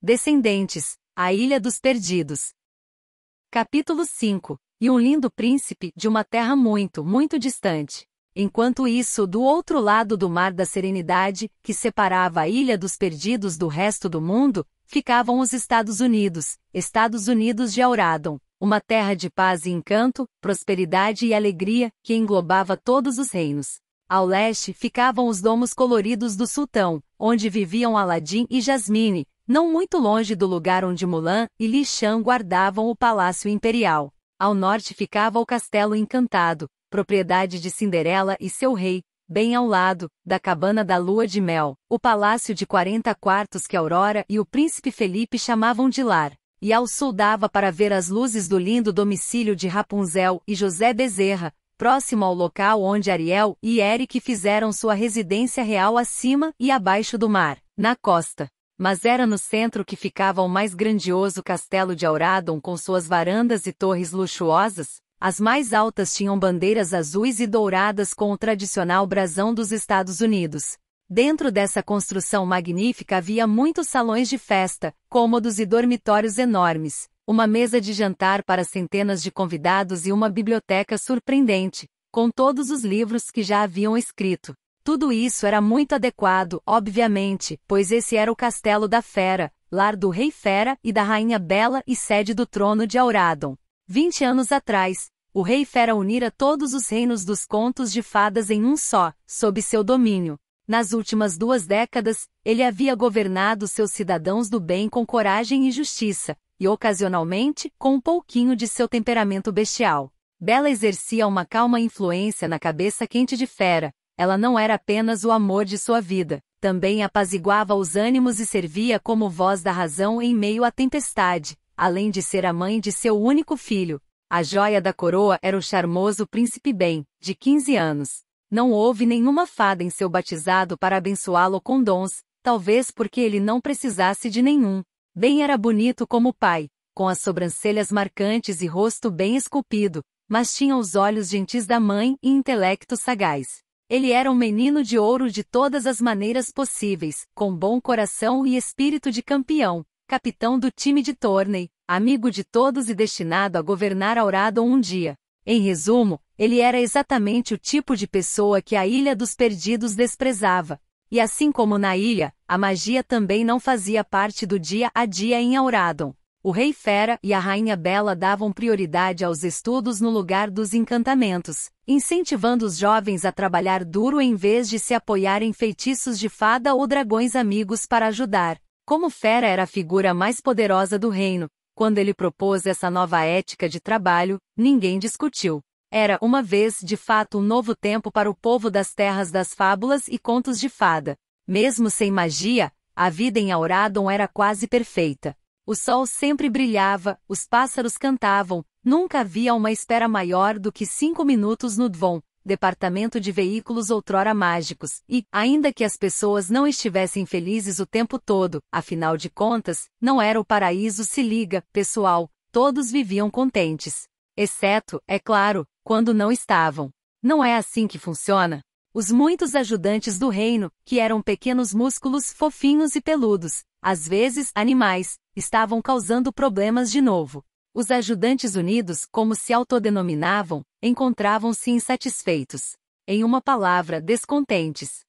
Descendentes, a Ilha dos Perdidos. Capítulo 5 E um lindo príncipe de uma terra muito, muito distante. Enquanto isso, do outro lado do Mar da Serenidade, que separava a Ilha dos Perdidos do resto do mundo, ficavam os Estados Unidos, Estados Unidos de Auradon, uma terra de paz e encanto, prosperidade e alegria, que englobava todos os reinos. Ao leste ficavam os domos coloridos do sultão, onde viviam Aladim e Jasmine, não muito longe do lugar onde Mulan e Li Shan guardavam o palácio imperial. Ao norte ficava o Castelo Encantado, propriedade de Cinderela e seu rei, bem ao lado, da cabana da lua de mel, o palácio de 40 quartos que Aurora e o príncipe Felipe chamavam de lar. E ao sul dava para ver as luzes do lindo domicílio de Rapunzel e José Bezerra, próximo ao local onde Ariel e Eric fizeram sua residência real acima e abaixo do mar, na costa mas era no centro que ficava o mais grandioso castelo de Auradon com suas varandas e torres luxuosas, as mais altas tinham bandeiras azuis e douradas com o tradicional brasão dos Estados Unidos. Dentro dessa construção magnífica havia muitos salões de festa, cômodos e dormitórios enormes, uma mesa de jantar para centenas de convidados e uma biblioteca surpreendente, com todos os livros que já haviam escrito. Tudo isso era muito adequado, obviamente, pois esse era o castelo da fera, lar do rei fera e da rainha bela e sede do trono de Auradon. Vinte anos atrás, o rei fera unira todos os reinos dos contos de fadas em um só, sob seu domínio. Nas últimas duas décadas, ele havia governado seus cidadãos do bem com coragem e justiça, e ocasionalmente, com um pouquinho de seu temperamento bestial. Bela exercia uma calma influência na cabeça quente de Fera, ela não era apenas o amor de sua vida, também apaziguava os ânimos e servia como voz da razão em meio à tempestade, além de ser a mãe de seu único filho. A joia da coroa era o charmoso príncipe Ben, de 15 anos. Não houve nenhuma fada em seu batizado para abençoá-lo com dons, talvez porque ele não precisasse de nenhum. Ben era bonito como pai, com as sobrancelhas marcantes e rosto bem esculpido, mas tinha os olhos gentis da mãe e intelecto sagaz. Ele era um menino de ouro de todas as maneiras possíveis, com bom coração e espírito de campeão, capitão do time de Torney, amigo de todos e destinado a governar Auradon um dia. Em resumo, ele era exatamente o tipo de pessoa que a Ilha dos Perdidos desprezava. E assim como na ilha, a magia também não fazia parte do dia a dia em Auradon. O rei Fera e a rainha Bela davam prioridade aos estudos no lugar dos encantamentos, incentivando os jovens a trabalhar duro em vez de se apoiar em feitiços de fada ou dragões amigos para ajudar. Como Fera era a figura mais poderosa do reino, quando ele propôs essa nova ética de trabalho, ninguém discutiu. Era, uma vez, de fato, um novo tempo para o povo das terras das fábulas e contos de fada. Mesmo sem magia, a vida em Auradon era quase perfeita. O sol sempre brilhava, os pássaros cantavam, nunca havia uma espera maior do que cinco minutos no Dvon, departamento de veículos outrora mágicos, e, ainda que as pessoas não estivessem felizes o tempo todo, afinal de contas, não era o paraíso se liga, pessoal, todos viviam contentes. Exceto, é claro, quando não estavam. Não é assim que funciona? Os muitos ajudantes do reino, que eram pequenos músculos fofinhos e peludos, às vezes animais, estavam causando problemas de novo. Os ajudantes unidos, como se autodenominavam, encontravam-se insatisfeitos. Em uma palavra, descontentes.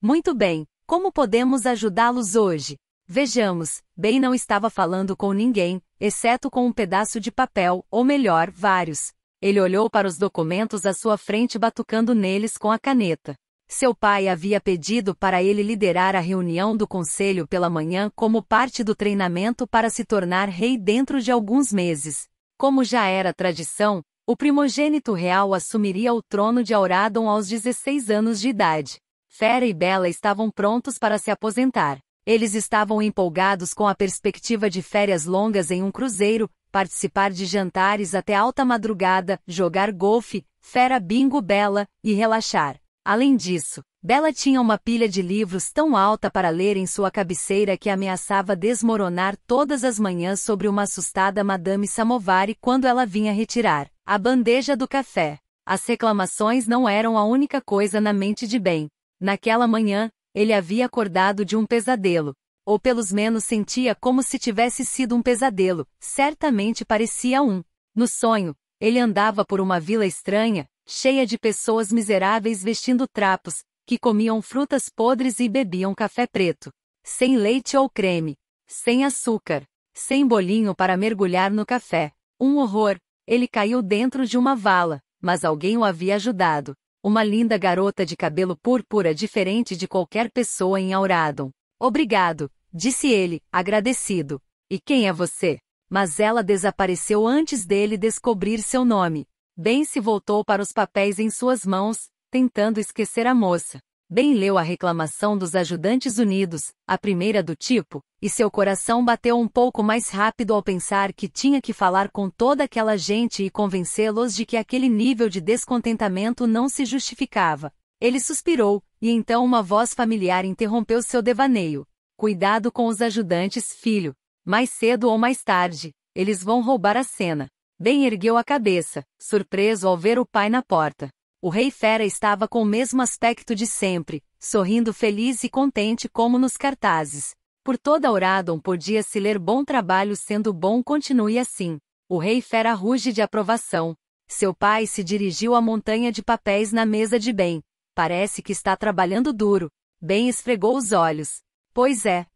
Muito bem, como podemos ajudá-los hoje? Vejamos, Ben não estava falando com ninguém, exceto com um pedaço de papel, ou melhor, vários. Ele olhou para os documentos à sua frente batucando neles com a caneta. Seu pai havia pedido para ele liderar a reunião do conselho pela manhã como parte do treinamento para se tornar rei dentro de alguns meses. Como já era tradição, o primogênito real assumiria o trono de Auradon aos 16 anos de idade. Fera e Bela estavam prontos para se aposentar. Eles estavam empolgados com a perspectiva de férias longas em um cruzeiro, participar de jantares até alta madrugada, jogar golfe, fera bingo bela e relaxar. Além disso, Bela tinha uma pilha de livros tão alta para ler em sua cabeceira que ameaçava desmoronar todas as manhãs sobre uma assustada Madame Samovari quando ela vinha retirar a bandeja do café. As reclamações não eram a única coisa na mente de Ben. Naquela manhã, ele havia acordado de um pesadelo. Ou pelo menos sentia como se tivesse sido um pesadelo, certamente parecia um. No sonho, ele andava por uma vila estranha, cheia de pessoas miseráveis vestindo trapos, que comiam frutas podres e bebiam café preto. Sem leite ou creme. Sem açúcar. Sem bolinho para mergulhar no café. Um horror. Ele caiu dentro de uma vala, mas alguém o havia ajudado. Uma linda garota de cabelo púrpura diferente de qualquer pessoa em Auradon. Obrigado, disse ele, agradecido. E quem é você? Mas ela desapareceu antes dele descobrir seu nome. Ben se voltou para os papéis em suas mãos, tentando esquecer a moça. Ben leu a reclamação dos ajudantes unidos, a primeira do tipo, e seu coração bateu um pouco mais rápido ao pensar que tinha que falar com toda aquela gente e convencê-los de que aquele nível de descontentamento não se justificava. Ele suspirou, e então uma voz familiar interrompeu seu devaneio. Cuidado com os ajudantes, filho. Mais cedo ou mais tarde, eles vão roubar a cena. Bem ergueu a cabeça, surpreso ao ver o pai na porta. O rei fera estava com o mesmo aspecto de sempre, sorrindo feliz e contente como nos cartazes. Por toda Oradon podia-se ler bom trabalho sendo bom continue assim. O rei fera ruge de aprovação. Seu pai se dirigiu à montanha de papéis na mesa de Ben. Parece que está trabalhando duro. Ben esfregou os olhos. Pois é.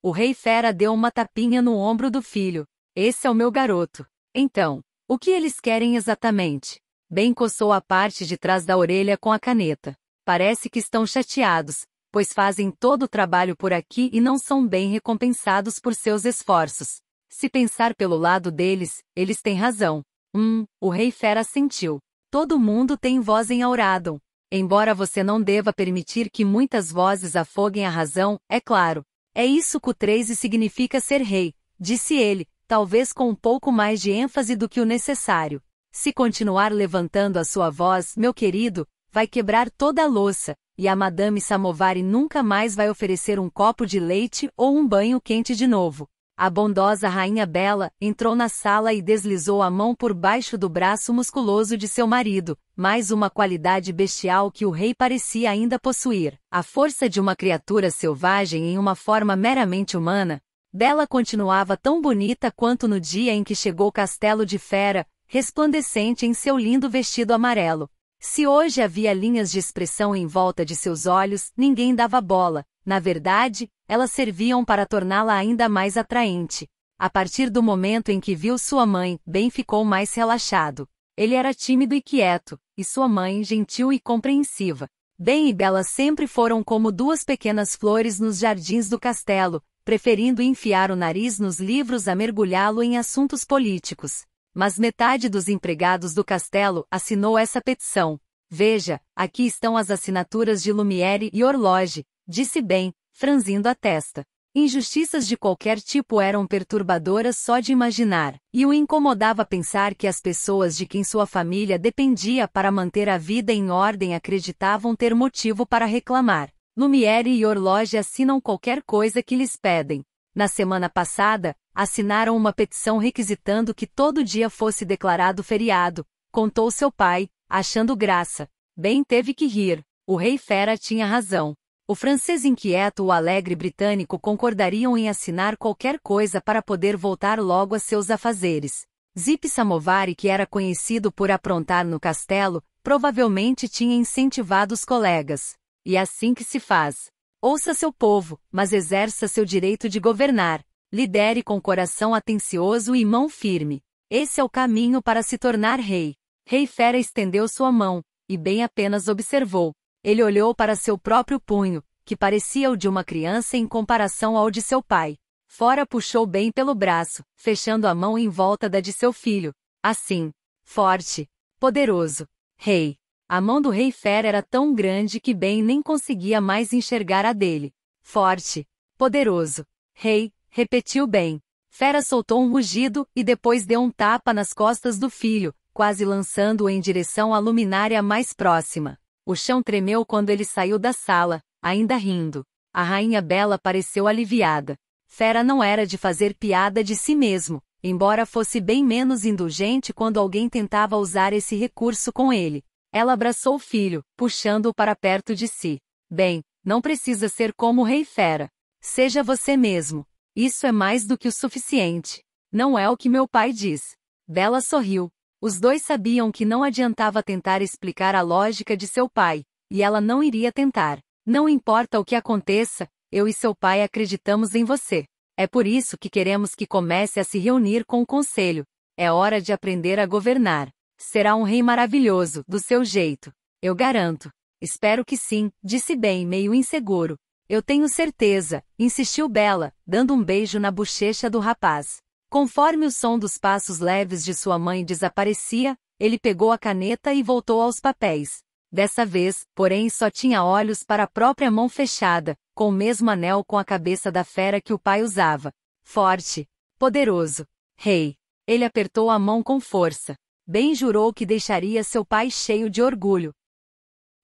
O rei fera deu uma tapinha no ombro do filho. Esse é o meu garoto. Então, o que eles querem exatamente? Ben coçou a parte de trás da orelha com a caneta. Parece que estão chateados, pois fazem todo o trabalho por aqui e não são bem recompensados por seus esforços. Se pensar pelo lado deles, eles têm razão. Hum, o rei fera sentiu. Todo mundo tem voz em Auradon. Embora você não deva permitir que muitas vozes afoguem a razão, é claro. É isso que o 13 significa ser rei, disse ele, talvez com um pouco mais de ênfase do que o necessário. Se continuar levantando a sua voz, meu querido, vai quebrar toda a louça, e a Madame Samovari nunca mais vai oferecer um copo de leite ou um banho quente de novo. A bondosa rainha Bela entrou na sala e deslizou a mão por baixo do braço musculoso de seu marido, mais uma qualidade bestial que o rei parecia ainda possuir. A força de uma criatura selvagem em uma forma meramente humana, Bela continuava tão bonita quanto no dia em que chegou Castelo de Fera, resplandecente em seu lindo vestido amarelo. Se hoje havia linhas de expressão em volta de seus olhos, ninguém dava bola. Na verdade, elas serviam para torná-la ainda mais atraente. A partir do momento em que viu sua mãe, Ben ficou mais relaxado. Ele era tímido e quieto, e sua mãe gentil e compreensiva. Ben e Bela sempre foram como duas pequenas flores nos jardins do castelo, preferindo enfiar o nariz nos livros a mergulhá-lo em assuntos políticos. Mas metade dos empregados do castelo assinou essa petição. Veja, aqui estão as assinaturas de Lumière e Horloge, disse bem, franzindo a testa. Injustiças de qualquer tipo eram perturbadoras só de imaginar, e o incomodava pensar que as pessoas de quem sua família dependia para manter a vida em ordem acreditavam ter motivo para reclamar. Lumiere e Orloge assinam qualquer coisa que lhes pedem. Na semana passada, assinaram uma petição requisitando que todo dia fosse declarado feriado, contou seu pai, achando graça. Bem teve que rir. O rei fera tinha razão. O francês inquieto ou alegre britânico concordariam em assinar qualquer coisa para poder voltar logo a seus afazeres. Zip Samovari, que era conhecido por aprontar no castelo, provavelmente tinha incentivado os colegas. E é assim que se faz. Ouça seu povo, mas exerça seu direito de governar. Lidere com coração atencioso e mão firme. Esse é o caminho para se tornar rei. Rei Fera estendeu sua mão, e bem apenas observou. Ele olhou para seu próprio punho, que parecia o de uma criança em comparação ao de seu pai. Fora puxou bem pelo braço, fechando a mão em volta da de seu filho. Assim, forte, poderoso, rei. A mão do rei Fer era tão grande que Ben nem conseguia mais enxergar a dele. Forte, poderoso. Rei, repetiu Ben. Fera soltou um rugido e depois deu um tapa nas costas do filho, quase lançando-o em direção à luminária mais próxima. O chão tremeu quando ele saiu da sala, ainda rindo. A rainha Bela pareceu aliviada. Fera não era de fazer piada de si mesmo, embora fosse bem menos indulgente quando alguém tentava usar esse recurso com ele. Ela abraçou o filho, puxando-o para perto de si. Bem, não precisa ser como o rei fera. Seja você mesmo. Isso é mais do que o suficiente. Não é o que meu pai diz. Bela sorriu. Os dois sabiam que não adiantava tentar explicar a lógica de seu pai, e ela não iria tentar. Não importa o que aconteça, eu e seu pai acreditamos em você. É por isso que queremos que comece a se reunir com o conselho. É hora de aprender a governar. Será um rei maravilhoso, do seu jeito. Eu garanto. Espero que sim, disse bem, meio inseguro. Eu tenho certeza, insistiu Bela, dando um beijo na bochecha do rapaz. Conforme o som dos passos leves de sua mãe desaparecia, ele pegou a caneta e voltou aos papéis. Dessa vez, porém, só tinha olhos para a própria mão fechada, com o mesmo anel com a cabeça da fera que o pai usava. Forte, poderoso, rei. Ele apertou a mão com força. Bem jurou que deixaria seu pai cheio de orgulho.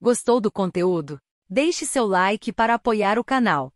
Gostou do conteúdo? Deixe seu like para apoiar o canal.